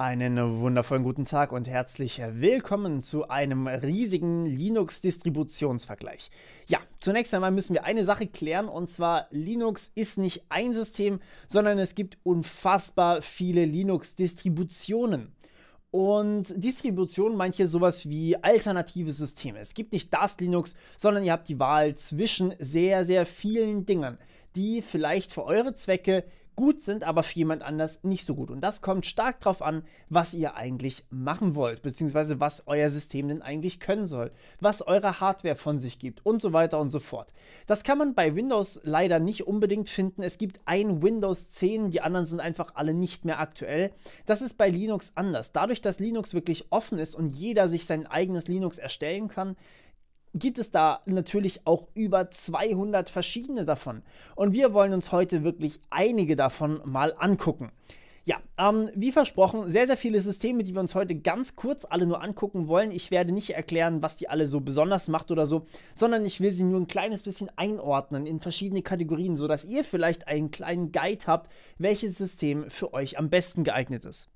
Einen wundervollen guten Tag und herzlich willkommen zu einem riesigen Linux-Distributionsvergleich. Ja, zunächst einmal müssen wir eine Sache klären und zwar Linux ist nicht ein System, sondern es gibt unfassbar viele Linux-Distributionen. Und Distribution meint hier sowas wie alternative Systeme. Es gibt nicht das Linux, sondern ihr habt die Wahl zwischen sehr, sehr vielen Dingern, die vielleicht für eure Zwecke gut sind, aber für jemand anders nicht so gut. Und das kommt stark darauf an, was ihr eigentlich machen wollt, beziehungsweise was euer System denn eigentlich können soll, was eure Hardware von sich gibt und so weiter und so fort. Das kann man bei Windows leider nicht unbedingt finden. Es gibt ein Windows 10, die anderen sind einfach alle nicht mehr aktuell. Das ist bei Linux anders. Dadurch, dass Linux wirklich offen ist und jeder sich sein eigenes Linux erstellen kann, gibt es da natürlich auch über 200 verschiedene davon. Und wir wollen uns heute wirklich einige davon mal angucken. Ja, ähm, wie versprochen, sehr, sehr viele Systeme, die wir uns heute ganz kurz alle nur angucken wollen. Ich werde nicht erklären, was die alle so besonders macht oder so, sondern ich will sie nur ein kleines bisschen einordnen in verschiedene Kategorien, sodass ihr vielleicht einen kleinen Guide habt, welches System für euch am besten geeignet ist.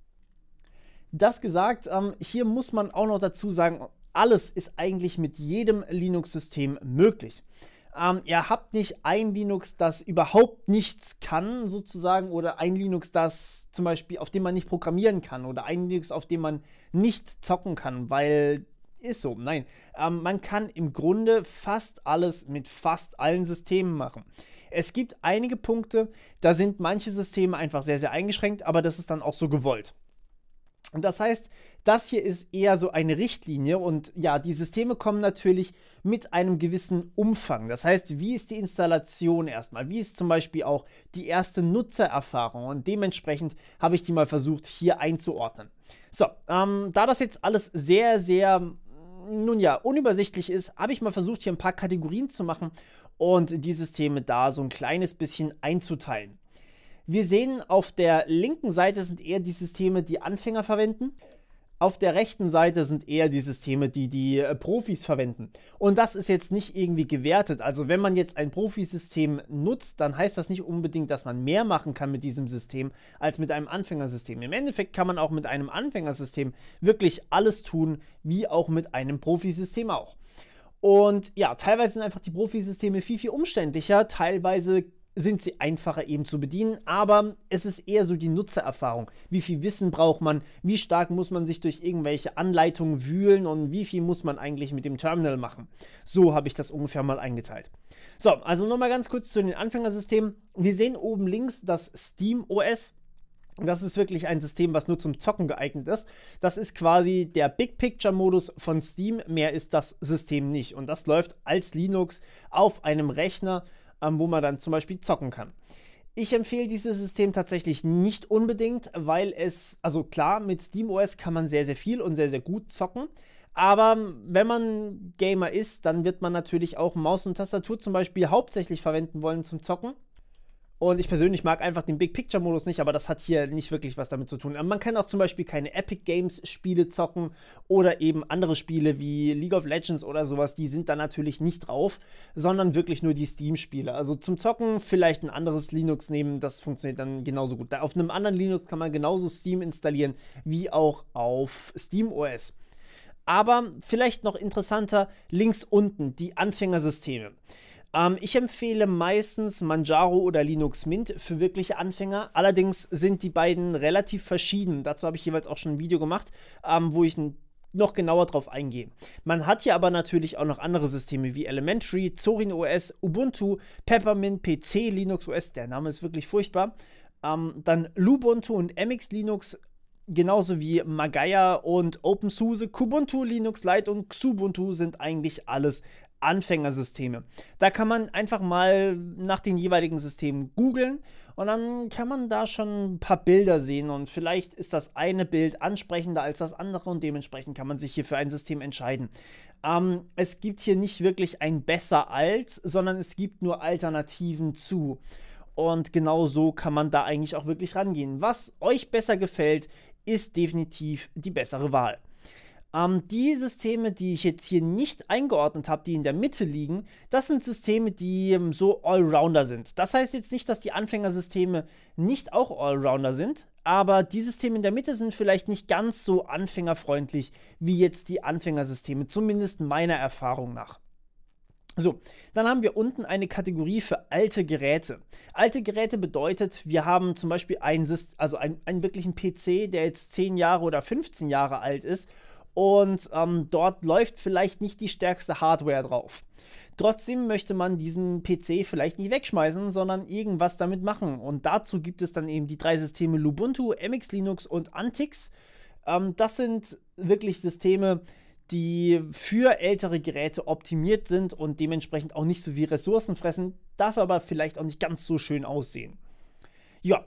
Das gesagt, ähm, hier muss man auch noch dazu sagen, alles ist eigentlich mit jedem Linux-System möglich. Ähm, ihr habt nicht ein Linux, das überhaupt nichts kann, sozusagen, oder ein Linux, das zum Beispiel, auf dem man nicht programmieren kann, oder ein Linux, auf dem man nicht zocken kann, weil ist so. Nein, ähm, man kann im Grunde fast alles mit fast allen Systemen machen. Es gibt einige Punkte, da sind manche Systeme einfach sehr, sehr eingeschränkt, aber das ist dann auch so gewollt. Und das heißt, das hier ist eher so eine Richtlinie und ja, die Systeme kommen natürlich mit einem gewissen Umfang. Das heißt, wie ist die Installation erstmal? Wie ist zum Beispiel auch die erste Nutzererfahrung? Und dementsprechend habe ich die mal versucht hier einzuordnen. So, ähm, da das jetzt alles sehr, sehr, mm, nun ja, unübersichtlich ist, habe ich mal versucht, hier ein paar Kategorien zu machen und die Systeme da so ein kleines bisschen einzuteilen. Wir sehen, auf der linken Seite sind eher die Systeme, die Anfänger verwenden. Auf der rechten Seite sind eher die Systeme, die die äh, Profis verwenden. Und das ist jetzt nicht irgendwie gewertet. Also wenn man jetzt ein Profisystem nutzt, dann heißt das nicht unbedingt, dass man mehr machen kann mit diesem System als mit einem Anfängersystem. Im Endeffekt kann man auch mit einem Anfängersystem wirklich alles tun, wie auch mit einem Profisystem auch. Und ja, teilweise sind einfach die Profisysteme viel, viel umständlicher. Teilweise sind sie einfacher eben zu bedienen, aber es ist eher so die Nutzererfahrung. Wie viel Wissen braucht man? Wie stark muss man sich durch irgendwelche Anleitungen wühlen und wie viel muss man eigentlich mit dem Terminal machen? So habe ich das ungefähr mal eingeteilt. So, also nochmal ganz kurz zu den Anfängersystemen. Wir sehen oben links das Steam OS. Das ist wirklich ein System, was nur zum Zocken geeignet ist. Das ist quasi der Big Picture-Modus von Steam. Mehr ist das System nicht. Und das läuft als Linux auf einem Rechner ähm, wo man dann zum Beispiel zocken kann. Ich empfehle dieses System tatsächlich nicht unbedingt, weil es, also klar, mit SteamOS kann man sehr, sehr viel und sehr, sehr gut zocken. Aber wenn man Gamer ist, dann wird man natürlich auch Maus und Tastatur zum Beispiel hauptsächlich verwenden wollen zum Zocken. Und ich persönlich mag einfach den Big Picture-Modus nicht, aber das hat hier nicht wirklich was damit zu tun. Man kann auch zum Beispiel keine Epic Games-Spiele zocken oder eben andere Spiele wie League of Legends oder sowas, die sind da natürlich nicht drauf, sondern wirklich nur die Steam-Spiele. Also zum Zocken vielleicht ein anderes Linux nehmen, das funktioniert dann genauso gut. auf einem anderen Linux kann man genauso Steam installieren wie auch auf Steam OS. Aber vielleicht noch interessanter, links unten die Anfängersysteme. Ähm, ich empfehle meistens Manjaro oder Linux Mint für wirkliche Anfänger. Allerdings sind die beiden relativ verschieden. Dazu habe ich jeweils auch schon ein Video gemacht, ähm, wo ich ein noch genauer drauf eingehen. Man hat hier aber natürlich auch noch andere Systeme wie Elementary, Zorin OS, Ubuntu, Peppermint, PC, Linux OS, der Name ist wirklich furchtbar. Ähm, dann Lubuntu und MX Linux, genauso wie Magaya und OpenSUSE, Kubuntu, Linux Lite und Xubuntu sind eigentlich alles Anfängersysteme. Da kann man einfach mal nach den jeweiligen Systemen googeln und dann kann man da schon ein paar Bilder sehen und vielleicht ist das eine Bild ansprechender als das andere und dementsprechend kann man sich hier für ein System entscheiden. Ähm, es gibt hier nicht wirklich ein besser als, sondern es gibt nur Alternativen zu. Und genau so kann man da eigentlich auch wirklich rangehen. Was euch besser gefällt, ist definitiv die bessere Wahl. Ähm, die Systeme, die ich jetzt hier nicht eingeordnet habe, die in der Mitte liegen, das sind Systeme, die ähm, so Allrounder sind. Das heißt jetzt nicht, dass die Anfängersysteme nicht auch Allrounder sind, aber die Systeme in der Mitte sind vielleicht nicht ganz so anfängerfreundlich wie jetzt die Anfängersysteme, zumindest meiner Erfahrung nach. So, dann haben wir unten eine Kategorie für alte Geräte. Alte Geräte bedeutet, wir haben zum Beispiel einen, also einen, einen wirklichen PC, der jetzt 10 Jahre oder 15 Jahre alt ist und ähm, dort läuft vielleicht nicht die stärkste Hardware drauf. Trotzdem möchte man diesen PC vielleicht nicht wegschmeißen, sondern irgendwas damit machen. Und dazu gibt es dann eben die drei Systeme Lubuntu, MX Linux und Antix. Ähm, das sind wirklich Systeme, die für ältere Geräte optimiert sind und dementsprechend auch nicht so viel Ressourcen fressen, dafür aber vielleicht auch nicht ganz so schön aussehen. Ja,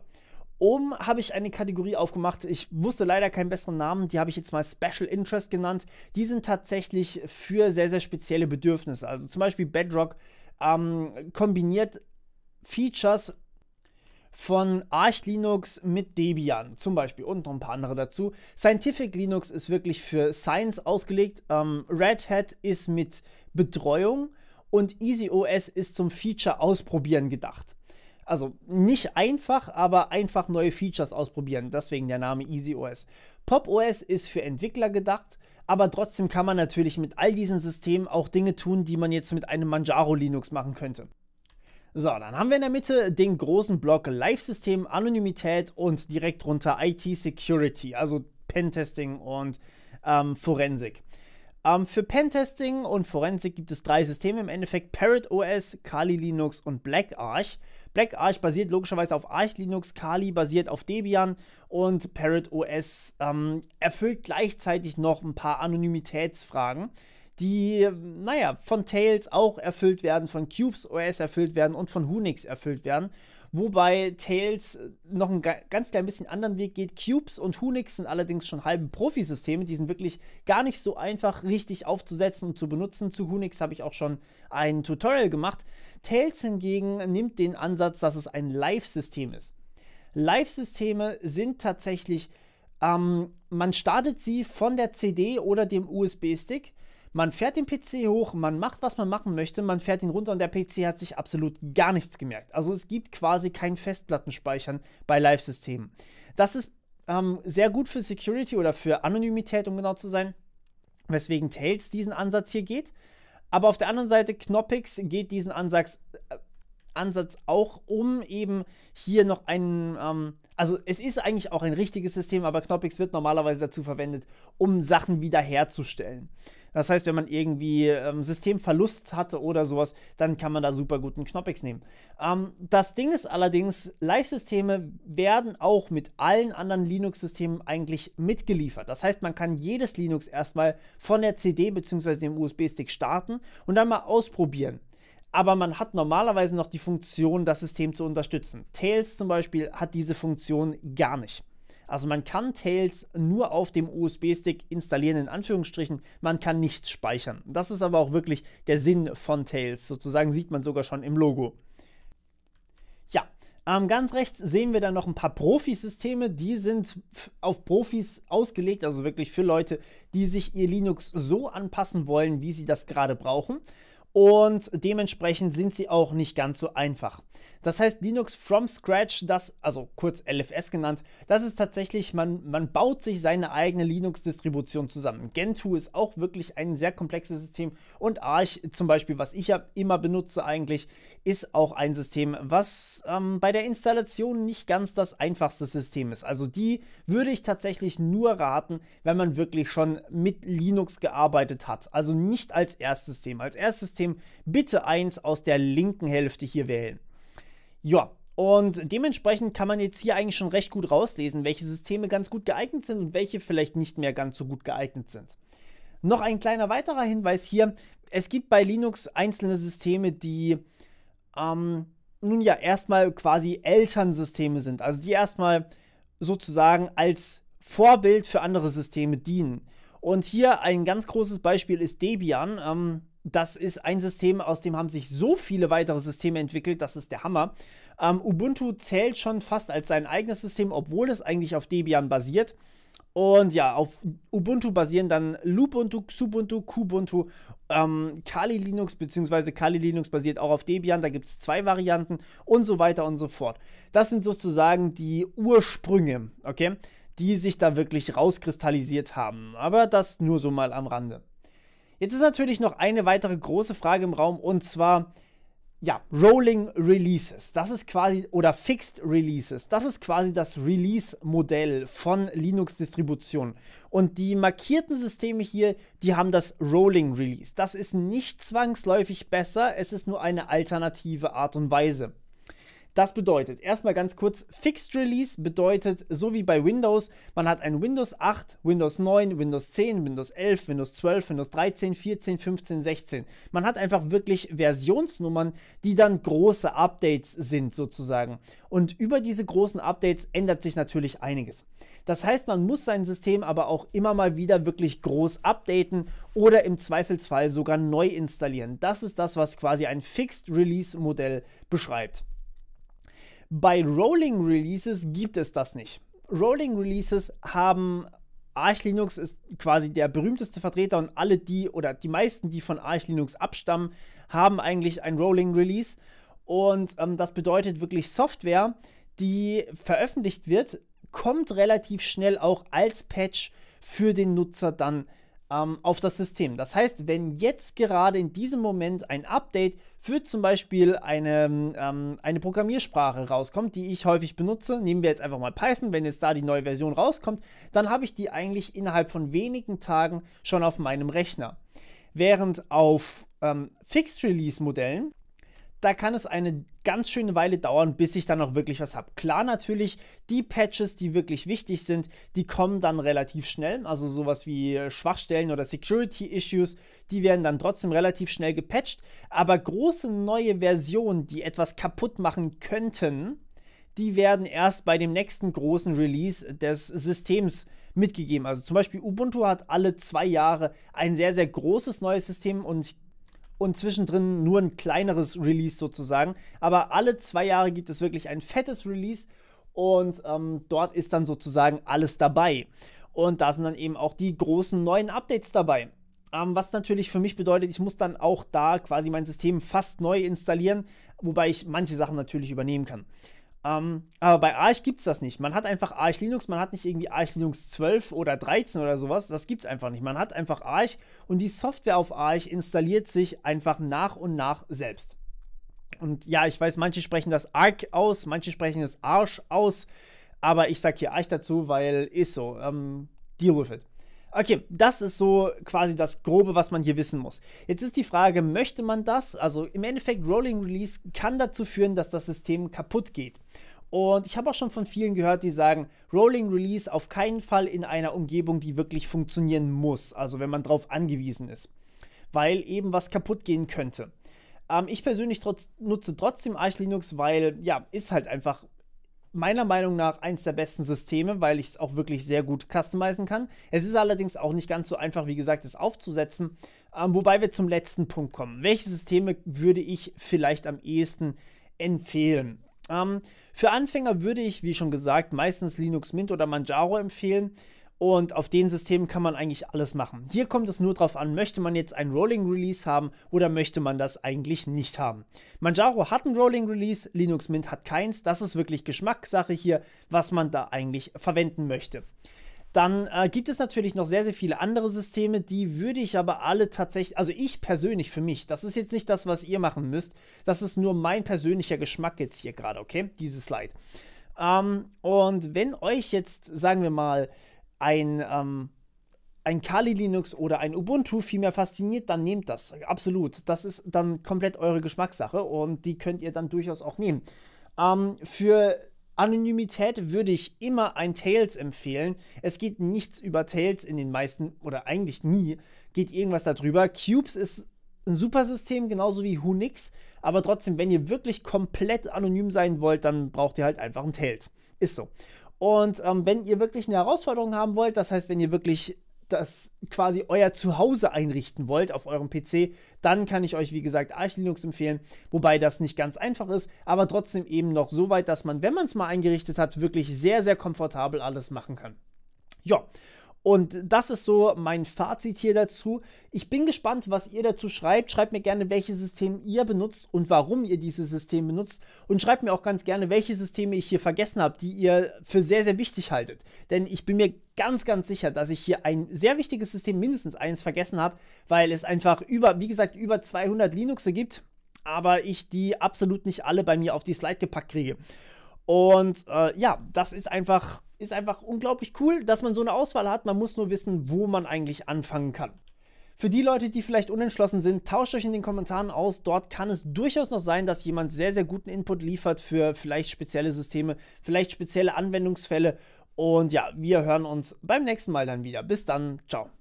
Oben habe ich eine Kategorie aufgemacht. Ich wusste leider keinen besseren Namen. Die habe ich jetzt mal Special Interest genannt. Die sind tatsächlich für sehr, sehr spezielle Bedürfnisse. Also zum Beispiel Bedrock ähm, kombiniert Features von Arch Linux mit Debian zum Beispiel und noch ein paar andere dazu. Scientific Linux ist wirklich für Science ausgelegt. Ähm, Red Hat ist mit Betreuung und Easy OS ist zum Feature ausprobieren gedacht. Also nicht einfach, aber einfach neue Features ausprobieren. Deswegen der Name EasyOS. PopOS ist für Entwickler gedacht, aber trotzdem kann man natürlich mit all diesen Systemen auch Dinge tun, die man jetzt mit einem Manjaro Linux machen könnte. So, dann haben wir in der Mitte den großen Block Live-System, Anonymität und direkt drunter IT-Security, also Pentesting und ähm, Forensik. Ähm, für Pentesting und Forensik gibt es drei Systeme im Endeffekt: Parrot OS, Kali Linux und Black Arch. Black Arch basiert logischerweise auf Arch Linux, Kali basiert auf Debian und Parrot OS ähm, erfüllt gleichzeitig noch ein paar Anonymitätsfragen die, naja, von Tails auch erfüllt werden, von Cubes OS erfüllt werden und von Hunix erfüllt werden. Wobei Tails äh, noch ein ganz klein bisschen anderen Weg geht. Cubes und Hunix sind allerdings schon halbe Profisysteme. Die sind wirklich gar nicht so einfach richtig aufzusetzen und zu benutzen. Zu Hunix habe ich auch schon ein Tutorial gemacht. Tails hingegen nimmt den Ansatz, dass es ein Live-System ist. Live-Systeme sind tatsächlich, ähm, man startet sie von der CD oder dem USB-Stick man fährt den PC hoch, man macht, was man machen möchte, man fährt ihn runter und der PC hat sich absolut gar nichts gemerkt. Also es gibt quasi kein Festplattenspeichern bei Live-Systemen. Das ist ähm, sehr gut für Security oder für Anonymität, um genau zu sein, weswegen Tails diesen Ansatz hier geht. Aber auf der anderen Seite, Knoppix geht diesen Ansatz, äh, Ansatz auch, um eben hier noch einen, ähm, also es ist eigentlich auch ein richtiges System, aber Knoppix wird normalerweise dazu verwendet, um Sachen wiederherzustellen. Das heißt, wenn man irgendwie ähm, Systemverlust hatte oder sowas, dann kann man da super guten Knoppix nehmen. Ähm, das Ding ist allerdings, Live-Systeme werden auch mit allen anderen Linux-Systemen eigentlich mitgeliefert. Das heißt, man kann jedes Linux erstmal von der CD bzw. dem USB-Stick starten und dann mal ausprobieren aber man hat normalerweise noch die Funktion, das System zu unterstützen. Tails zum Beispiel hat diese Funktion gar nicht. Also man kann Tails nur auf dem USB-Stick installieren, in Anführungsstrichen. Man kann nichts speichern. Das ist aber auch wirklich der Sinn von Tails. Sozusagen sieht man sogar schon im Logo. Ja, ähm, ganz rechts sehen wir dann noch ein paar Profisysteme. Die sind auf Profis ausgelegt, also wirklich für Leute, die sich ihr Linux so anpassen wollen, wie sie das gerade brauchen und dementsprechend sind sie auch nicht ganz so einfach. Das heißt, Linux from scratch, das, also kurz LFS genannt, das ist tatsächlich, man, man baut sich seine eigene Linux-Distribution zusammen. Gentoo ist auch wirklich ein sehr komplexes System und Arch zum Beispiel, was ich ja immer benutze eigentlich, ist auch ein System, was ähm, bei der Installation nicht ganz das einfachste System ist. Also die würde ich tatsächlich nur raten, wenn man wirklich schon mit Linux gearbeitet hat. Also nicht als Erstsystem. Als Erstsystem bitte eins aus der linken Hälfte hier wählen. Ja, und dementsprechend kann man jetzt hier eigentlich schon recht gut rauslesen, welche Systeme ganz gut geeignet sind und welche vielleicht nicht mehr ganz so gut geeignet sind. Noch ein kleiner weiterer Hinweis hier. Es gibt bei Linux einzelne Systeme, die ähm, nun ja erstmal quasi Elternsysteme sind. Also die erstmal sozusagen als Vorbild für andere Systeme dienen. Und hier ein ganz großes Beispiel ist Debian. Ähm, das ist ein System, aus dem haben sich so viele weitere Systeme entwickelt, das ist der Hammer. Ähm, Ubuntu zählt schon fast als sein eigenes System, obwohl es eigentlich auf Debian basiert. Und ja, auf Ubuntu basieren dann Lubuntu, Xubuntu, Kubuntu, ähm, Kali Linux, beziehungsweise Kali Linux basiert auch auf Debian, da gibt es zwei Varianten und so weiter und so fort. Das sind sozusagen die Ursprünge, okay, die sich da wirklich rauskristallisiert haben. Aber das nur so mal am Rande. Jetzt ist natürlich noch eine weitere große Frage im Raum und zwar, ja, Rolling Releases. Das ist quasi, oder Fixed Releases. Das ist quasi das Release-Modell von Linux-Distributionen. Und die markierten Systeme hier, die haben das Rolling Release. Das ist nicht zwangsläufig besser, es ist nur eine alternative Art und Weise. Das bedeutet, erstmal ganz kurz, Fixed Release bedeutet, so wie bei Windows, man hat ein Windows 8, Windows 9, Windows 10, Windows 11, Windows 12, Windows 13, 14, 15, 16. Man hat einfach wirklich Versionsnummern, die dann große Updates sind sozusagen. Und über diese großen Updates ändert sich natürlich einiges. Das heißt, man muss sein System aber auch immer mal wieder wirklich groß updaten oder im Zweifelsfall sogar neu installieren. Das ist das, was quasi ein Fixed Release Modell beschreibt. Bei Rolling Releases gibt es das nicht. Rolling Releases haben Arch Linux ist quasi der berühmteste Vertreter und alle die oder die meisten, die von Arch Linux abstammen, haben eigentlich ein Rolling Release. Und ähm, das bedeutet wirklich Software, die veröffentlicht wird, kommt relativ schnell auch als Patch für den Nutzer dann ähm, auf das System. Das heißt, wenn jetzt gerade in diesem Moment ein Update für zum Beispiel eine, ähm, eine Programmiersprache rauskommt, die ich häufig benutze, nehmen wir jetzt einfach mal Python, wenn jetzt da die neue Version rauskommt, dann habe ich die eigentlich innerhalb von wenigen Tagen schon auf meinem Rechner. Während auf ähm, Fixed-Release-Modellen da kann es eine ganz schöne Weile dauern, bis ich dann auch wirklich was habe. Klar natürlich, die Patches, die wirklich wichtig sind, die kommen dann relativ schnell. Also sowas wie äh, Schwachstellen oder Security-Issues, die werden dann trotzdem relativ schnell gepatcht. Aber große neue Versionen, die etwas kaputt machen könnten, die werden erst bei dem nächsten großen Release des Systems mitgegeben. Also zum Beispiel Ubuntu hat alle zwei Jahre ein sehr, sehr großes neues System und und zwischendrin nur ein kleineres Release sozusagen. Aber alle zwei Jahre gibt es wirklich ein fettes Release und ähm, dort ist dann sozusagen alles dabei. Und da sind dann eben auch die großen neuen Updates dabei. Ähm, was natürlich für mich bedeutet, ich muss dann auch da quasi mein System fast neu installieren, wobei ich manche Sachen natürlich übernehmen kann. Ähm, aber bei Arch gibt es das nicht. Man hat einfach Arch Linux, man hat nicht irgendwie Arch Linux 12 oder 13 oder sowas. Das gibt es einfach nicht. Man hat einfach Arch und die Software auf Arch installiert sich einfach nach und nach selbst. Und ja, ich weiß, manche sprechen das Arc aus, manche sprechen das Arsch aus, aber ich sage hier Arch dazu, weil ist so. Ähm, deal with it. Okay, das ist so quasi das Grobe, was man hier wissen muss. Jetzt ist die Frage, möchte man das? Also im Endeffekt, Rolling Release kann dazu führen, dass das System kaputt geht. Und ich habe auch schon von vielen gehört, die sagen, Rolling Release auf keinen Fall in einer Umgebung, die wirklich funktionieren muss, also wenn man drauf angewiesen ist, weil eben was kaputt gehen könnte. Ähm, ich persönlich trotz, nutze trotzdem Arch Linux, weil ja, ist halt einfach meiner Meinung nach eins der besten Systeme, weil ich es auch wirklich sehr gut customizen kann. Es ist allerdings auch nicht ganz so einfach, wie gesagt, es aufzusetzen. Ähm, wobei wir zum letzten Punkt kommen. Welche Systeme würde ich vielleicht am ehesten empfehlen? Ähm, für Anfänger würde ich, wie schon gesagt, meistens Linux Mint oder Manjaro empfehlen. Und auf den Systemen kann man eigentlich alles machen. Hier kommt es nur darauf an, möchte man jetzt ein Rolling Release haben oder möchte man das eigentlich nicht haben. Manjaro hat ein Rolling Release, Linux Mint hat keins. Das ist wirklich Geschmackssache hier, was man da eigentlich verwenden möchte. Dann äh, gibt es natürlich noch sehr, sehr viele andere Systeme, die würde ich aber alle tatsächlich, also ich persönlich für mich, das ist jetzt nicht das, was ihr machen müsst, das ist nur mein persönlicher Geschmack jetzt hier gerade, okay? Dieses Slide. Ähm, und wenn euch jetzt, sagen wir mal, ein, ähm, ein Kali Linux oder ein Ubuntu viel mehr fasziniert, dann nehmt das. Absolut. Das ist dann komplett eure Geschmackssache und die könnt ihr dann durchaus auch nehmen. Ähm, für Anonymität würde ich immer ein Tails empfehlen. Es geht nichts über Tails in den meisten oder eigentlich nie geht irgendwas darüber. Cubes ist ein super System, genauso wie Hunix. Aber trotzdem, wenn ihr wirklich komplett anonym sein wollt, dann braucht ihr halt einfach ein Tails. Ist so. Und ähm, wenn ihr wirklich eine Herausforderung haben wollt, das heißt, wenn ihr wirklich das quasi euer Zuhause einrichten wollt auf eurem PC, dann kann ich euch wie gesagt Arch Linux empfehlen, wobei das nicht ganz einfach ist, aber trotzdem eben noch so weit, dass man, wenn man es mal eingerichtet hat, wirklich sehr, sehr komfortabel alles machen kann. Ja, und das ist so mein Fazit hier dazu. Ich bin gespannt, was ihr dazu schreibt. Schreibt mir gerne, welches System ihr benutzt und warum ihr dieses System benutzt. Und schreibt mir auch ganz gerne, welche Systeme ich hier vergessen habe, die ihr für sehr, sehr wichtig haltet. Denn ich bin mir ganz, ganz sicher, dass ich hier ein sehr wichtiges System, mindestens eins, vergessen habe, weil es einfach über, wie gesagt, über 200 Linuxe gibt, aber ich die absolut nicht alle bei mir auf die Slide gepackt kriege. Und äh, ja, das ist einfach ist einfach unglaublich cool, dass man so eine Auswahl hat. Man muss nur wissen, wo man eigentlich anfangen kann. Für die Leute, die vielleicht unentschlossen sind, tauscht euch in den Kommentaren aus. Dort kann es durchaus noch sein, dass jemand sehr, sehr guten Input liefert für vielleicht spezielle Systeme, vielleicht spezielle Anwendungsfälle. Und ja, wir hören uns beim nächsten Mal dann wieder. Bis dann, ciao.